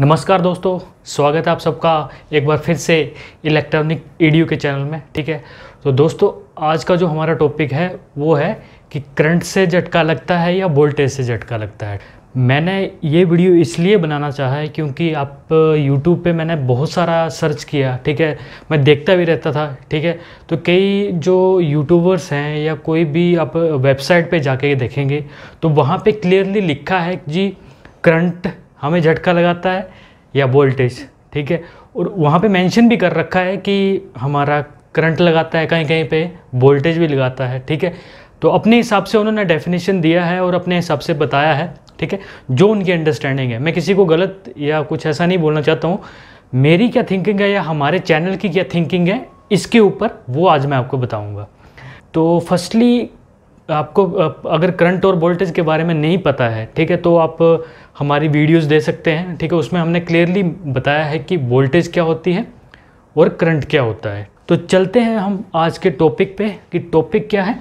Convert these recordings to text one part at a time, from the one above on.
नमस्कार दोस्तों स्वागत है आप सबका एक बार फिर से इलेक्ट्रॉनिक ईडियो के चैनल में ठीक है तो दोस्तों आज का जो हमारा टॉपिक है वो है कि करंट से झटका लगता है या वोल्टेज से झटका लगता है मैंने ये वीडियो इसलिए बनाना चाहा है क्योंकि आप YouTube पे मैंने बहुत सारा सर्च किया ठीक है मैं देखता भी रहता था ठीक है तो कई जो यूट्यूबर्स हैं या कोई भी आप वेबसाइट पे जाके देखेंगे तो वहाँ पे क्लियरली लिखा है जी करंट हमें झटका लगाता है या वोल्टेज ठीक है और वहाँ पे मेंशन भी कर रखा है कि हमारा करंट लगाता है कहीं कहीं पे वोल्टेज भी लगाता है ठीक है तो अपने हिसाब से उन्होंने डेफिनेशन दिया है और अपने हिसाब से बताया है ठीक है जो उनकी अंडरस्टैंडिंग है मैं किसी को गलत या कुछ ऐसा नहीं बोलना चाहता हूँ मेरी क्या थिंकिंग है या हमारे चैनल की क्या थिंकिंग है इसके ऊपर वो आज मैं आपको बताऊँगा तो फर्स्टली आपको अगर करंट और वोल्टेज के बारे में नहीं पता है ठीक है तो आप हमारी वीडियोस दे सकते हैं ठीक है उसमें हमने क्लियरली बताया है कि वोल्टेज क्या होती है और करंट क्या होता है तो चलते हैं हम आज के टॉपिक पे कि टॉपिक क्या है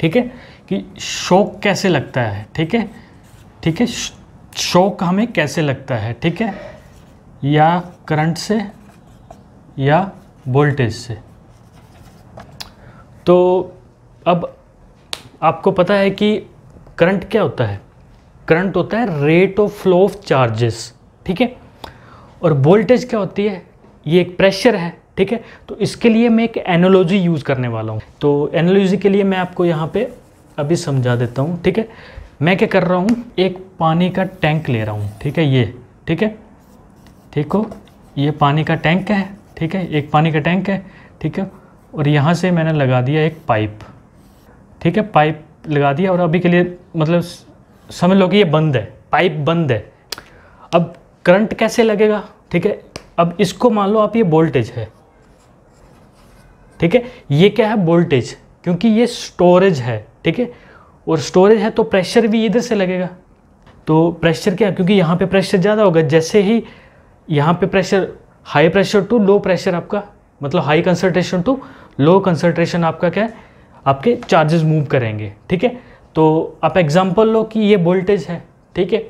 ठीक है कि शौक कैसे लगता है ठीक है ठीक है शौक हमें कैसे लगता है ठीक है या करंट से या वोल्टेज से तो अब आपको पता है कि करंट क्या होता है करंट होता है rate of flow of charges ठीक है और वोल्टेज क्या होती है ये एक प्रेशर है ठीक है तो इसके लिए मैं एक एनोलॉजी यूज़ करने वाला हूँ तो एनोलॉजी के लिए मैं आपको यहाँ पे अभी समझा देता हूँ ठीक है मैं क्या कर रहा हूँ एक पानी का टैंक ले रहा हूँ ठीक है ये ठीक है ठीक हो ये पानी का टैंक है ठीक है एक पानी का टैंक है ठीक है और यहाँ से मैंने लगा दिया एक पाइप ठीक है पाइप लगा दिया और अभी के लिए मतलब समझ लो कि ये बंद है पाइप बंद है अब करंट कैसे लगेगा ठीक है अब इसको मान लो आप ये वोल्टेज है ठीक है ये क्या है वोल्टेज क्योंकि ये स्टोरेज है ठीक है और स्टोरेज है तो प्रेशर भी इधर से लगेगा तो प्रेशर क्या क्योंकि यहाँ पे प्रेशर ज़्यादा होगा जैसे ही यहाँ पे pressure high pressure to low pressure आपका मतलब high concentration to low concentration आपका क्या है आपके चार्जेस मूव करेंगे ठीक है तो आप एग्ज़ाम्पल लो कि ये वोल्टेज है ठीक है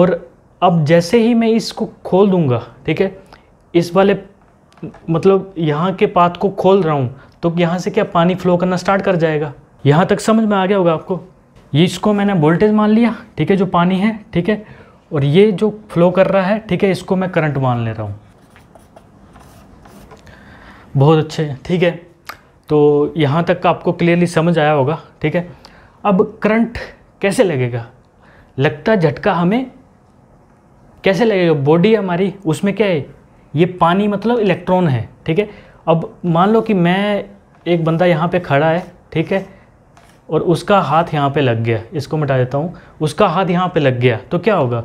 और अब जैसे ही मैं इसको खोल दूंगा ठीक है इस वाले मतलब यहाँ के पात को खोल रहा हूँ तो यहाँ से क्या पानी फ्लो करना स्टार्ट कर जाएगा यहाँ तक समझ में आ गया होगा आपको ये इसको मैंने वोल्टेज मान लिया ठीक है जो पानी है ठीक है और ये जो फ्लो कर रहा है ठीक है इसको मैं करंट मान ले रहा हूँ बहुत अच्छे ठीक है तो यहाँ तक आपको क्लियरली समझ आया होगा ठीक है अब करंट कैसे लगेगा लगता झटका हमें कैसे लगेगा बॉडी हमारी उसमें क्या है ये पानी मतलब इलेक्ट्रॉन है ठीक है अब मान लो कि मैं एक बंदा यहाँ पे खड़ा है ठीक है और उसका हाथ यहाँ पे लग गया इसको मिटा देता हूँ उसका हाथ यहाँ पे लग गया तो क्या होगा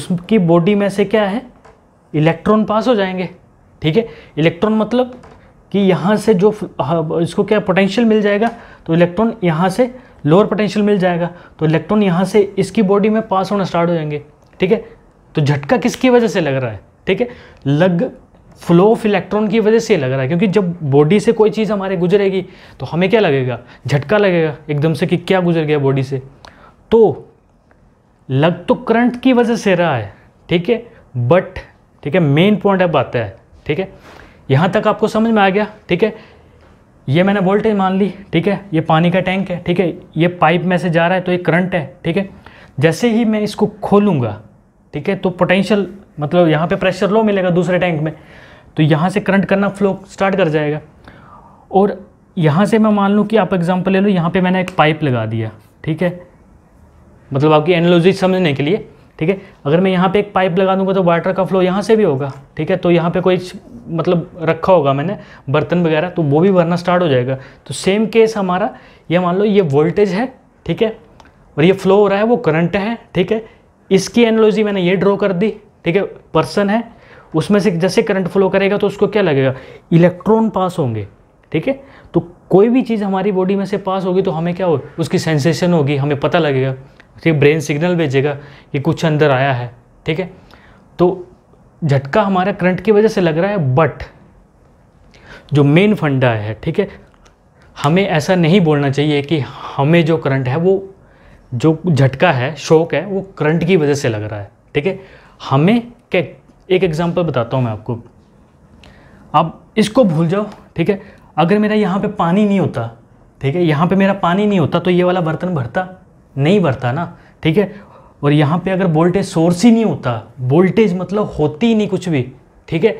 उसकी बॉडी में से क्या है इलेक्ट्रॉन पास हो जाएंगे ठीक है इलेक्ट्रॉन मतलब कि यहाँ से जो इसको क्या पोटेंशियल मिल जाएगा तो इलेक्ट्रॉन यहाँ से लोअर पोटेंशियल मिल जाएगा तो इलेक्ट्रॉन यहाँ से इसकी बॉडी में पास होना स्टार्ट हो जाएंगे ठीक है तो झटका किसकी वजह से लग रहा है ठीक है लग फ्लो ऑफ इलेक्ट्रॉन की वजह से लग रहा है क्योंकि जब बॉडी से कोई चीज़ हमारे गुजरेगी तो हमें क्या लगेगा झटका लगेगा एकदम से कि क्या गुजर गया बॉडी से तो लग तो करंट की वजह से रहा है ठीक है बट ठीक है मेन पॉइंट अब आता है ठीक है यहाँ तक आपको समझ में आ गया ठीक है ये मैंने वोल्टेज मान ली ठीक है ये पानी का टैंक है ठीक है ये पाइप में से जा रहा है तो ये करंट है ठीक है जैसे ही मैं इसको खोलूँगा ठीक है तो पोटेंशियल मतलब यहाँ पे प्रेशर लो मिलेगा दूसरे टैंक में तो यहाँ से करंट करना फ्लो स्टार्ट कर जाएगा और यहाँ से मैं मान लूँ कि आप एग्ज़ाम्पल ले लो यहाँ पर मैंने एक पाइप लगा दिया ठीक है मतलब आपकी एनोलॉजी समझने के लिए ठीक है अगर मैं यहाँ पे एक पाइप लगा दूंगा तो वाटर का फ्लो यहाँ से भी होगा ठीक है तो यहाँ पे कोई मतलब रखा होगा मैंने बर्तन वगैरह तो वो भी भरना स्टार्ट हो जाएगा तो सेम केस हमारा ये मान लो ये वोल्टेज है ठीक है और ये फ्लो हो रहा है वो करंट है ठीक है इसकी एनोलॉजी मैंने ये ड्रॉ कर दी ठीक है पर्सन है उसमें से जैसे करंट फ्लो करेगा तो उसको क्या लगेगा इलेक्ट्रॉन पास होंगे ठीक है तो कोई भी चीज़ हमारी बॉडी में से पास होगी तो हमें क्या हो उसकी सेंसेशन होगी हमें पता लगेगा ठीक ब्रेन सिग्नल भेजेगा कि कुछ अंदर आया है ठीक है तो झटका हमारा करंट की वजह से लग रहा है बट जो मेन फंडा है ठीक है हमें ऐसा नहीं बोलना चाहिए कि हमें जो करंट है वो जो झटका है शौक है वो करंट की वजह से लग रहा है ठीक है हमें क्या एक एग्जांपल बताता हूँ मैं आपको आप इसको भूल जाओ ठीक है अगर मेरा यहाँ पे पानी नहीं होता ठीक है यहाँ पे मेरा पानी नहीं होता तो ये वाला बर्तन भरता नहीं बढ़ता ना ठीक है और यहाँ पे अगर वोल्टेज सोर्स ही नहीं होता वोल्टेज मतलब होती ही नहीं कुछ भी ठीक है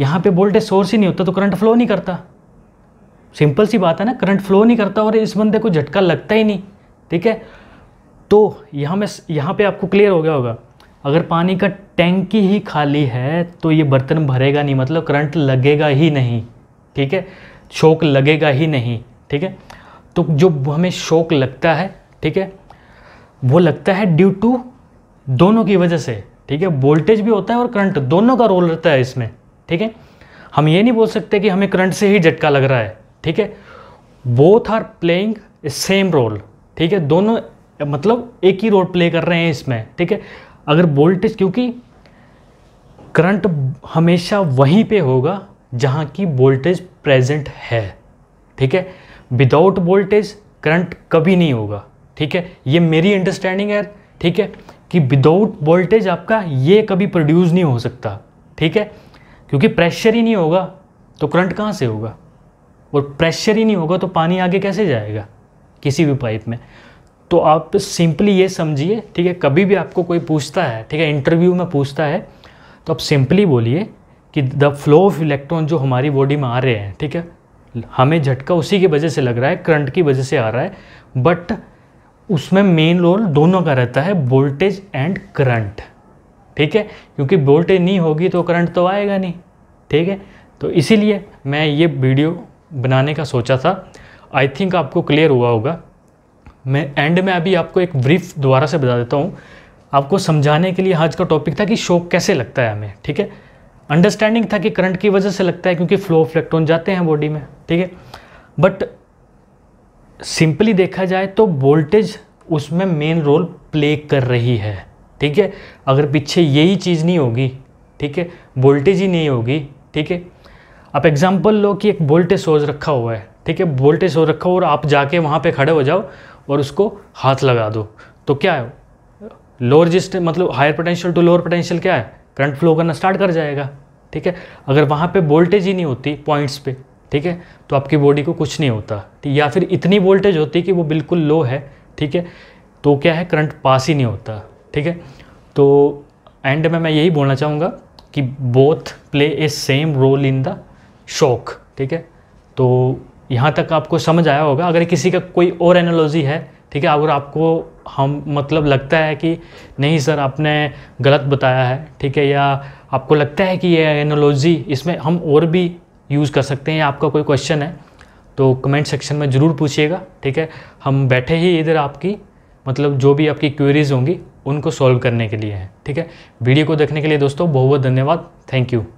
यहाँ पे वोल्टेज सोर्स ही नहीं होता तो करंट फ्लो नहीं करता सिंपल सी बात है ना करंट फ्लो नहीं करता और इस बंदे को झटका लगता ही नहीं ठीक है तो यहाँ में यहाँ पे आपको क्लियर हो गया होगा अगर पानी का टैंकी ही खाली है तो ये बर्तन भरेगा नहीं मतलब करंट लगेगा ही नहीं ठीक है शौक लगेगा ही नहीं ठीक है तो जो हमें शौक लगता है ठीक है वो लगता है ड्यू टू दोनों की वजह से ठीक है वोल्टेज भी होता है और करंट दोनों का रोल रहता है इसमें ठीक है हम ये नहीं बोल सकते कि हमें करंट से ही झटका लग रहा है ठीक है both are playing same role ठीक है दोनों मतलब एक ही रोल प्ले कर रहे हैं इसमें ठीक है अगर वोल्टेज क्योंकि करंट हमेशा वहीं पे होगा जहाँ की वोल्टेज प्रेजेंट है ठीक है विदाउट वोल्टेज करंट कभी नहीं होगा ठीक है ये मेरी अंडरस्टैंडिंग है ठीक है कि विदाउट वोल्टेज आपका ये कभी प्रोड्यूस नहीं हो सकता ठीक है क्योंकि प्रेशर ही नहीं होगा तो करंट कहाँ से होगा और प्रेशर ही नहीं होगा तो पानी आगे कैसे जाएगा किसी भी पाइप में तो आप सिंपली ये समझिए ठीक है कभी भी आपको कोई पूछता है ठीक है इंटरव्यू में पूछता है तो आप सिंपली बोलिए कि द फ्लो ऑफ इलेक्ट्रॉन जो हमारी बॉडी में आ रहे हैं ठीक है हमें झटका उसी की वजह से लग रहा है करंट की वजह से आ रहा है बट उसमें मेन रोल दोनों का रहता है वोल्टेज एंड करंट ठीक है क्योंकि वोल्टेज नहीं होगी तो करंट तो आएगा नहीं ठीक है तो इसीलिए मैं ये वीडियो बनाने का सोचा था आई थिंक आपको क्लियर हुआ होगा मैं एंड में अभी आपको एक ब्रीफ दोबारा से बता देता हूँ आपको समझाने के लिए आज का टॉपिक था कि शोक कैसे लगता है हमें ठीक है अंडरस्टैंडिंग था कि करंट की वजह से लगता है क्योंकि फ्लो ऑफ इलेक्ट्रॉन जाते हैं बॉडी में ठीक है बट सिंपली देखा जाए तो वोल्टेज उसमें मेन रोल प्ले कर रही है ठीक है अगर पीछे यही चीज़ नहीं होगी ठीक है वोल्टेज ही नहीं होगी ठीक है आप एग्जाम्पल लो कि एक वोल्टेज सोच रखा हुआ है ठीक है वोल्टेज सोच रखा हो और आप जाके वहाँ पे खड़े हो जाओ और उसको हाथ लगा दो तो क्या है लो रजिस्ट मतलब higher potential to lower potential क्या है करंट फ्लो करना स्टार्ट कर जाएगा ठीक है अगर वहाँ पर वोल्टेज ही नहीं होती पॉइंट्स पर ठीक है तो आपकी बॉडी को कुछ नहीं होता या फिर इतनी वोल्टेज होती है कि वो बिल्कुल लो है ठीक है तो क्या है करंट पास ही नहीं होता ठीक है तो एंड में मैं यही बोलना चाहूँगा कि both play a same role in the shock ठीक है तो यहाँ तक आपको समझ आया होगा अगर किसी का कोई और एनालॉजी है ठीक है अगर आपको हम मतलब लगता है कि नहीं सर आपने गलत बताया है ठीक है या आपको लगता है कि ये एनोलॉजी इसमें हम और भी यूज़ कर सकते हैं आपका कोई क्वेश्चन है तो कमेंट सेक्शन में ज़रूर पूछिएगा ठीक है हम बैठे ही इधर आपकी मतलब जो भी आपकी क्वेरीज होंगी उनको सॉल्व करने के लिए हैं ठीक है वीडियो को देखने के लिए दोस्तों बहुत बहुत धन्यवाद थैंक यू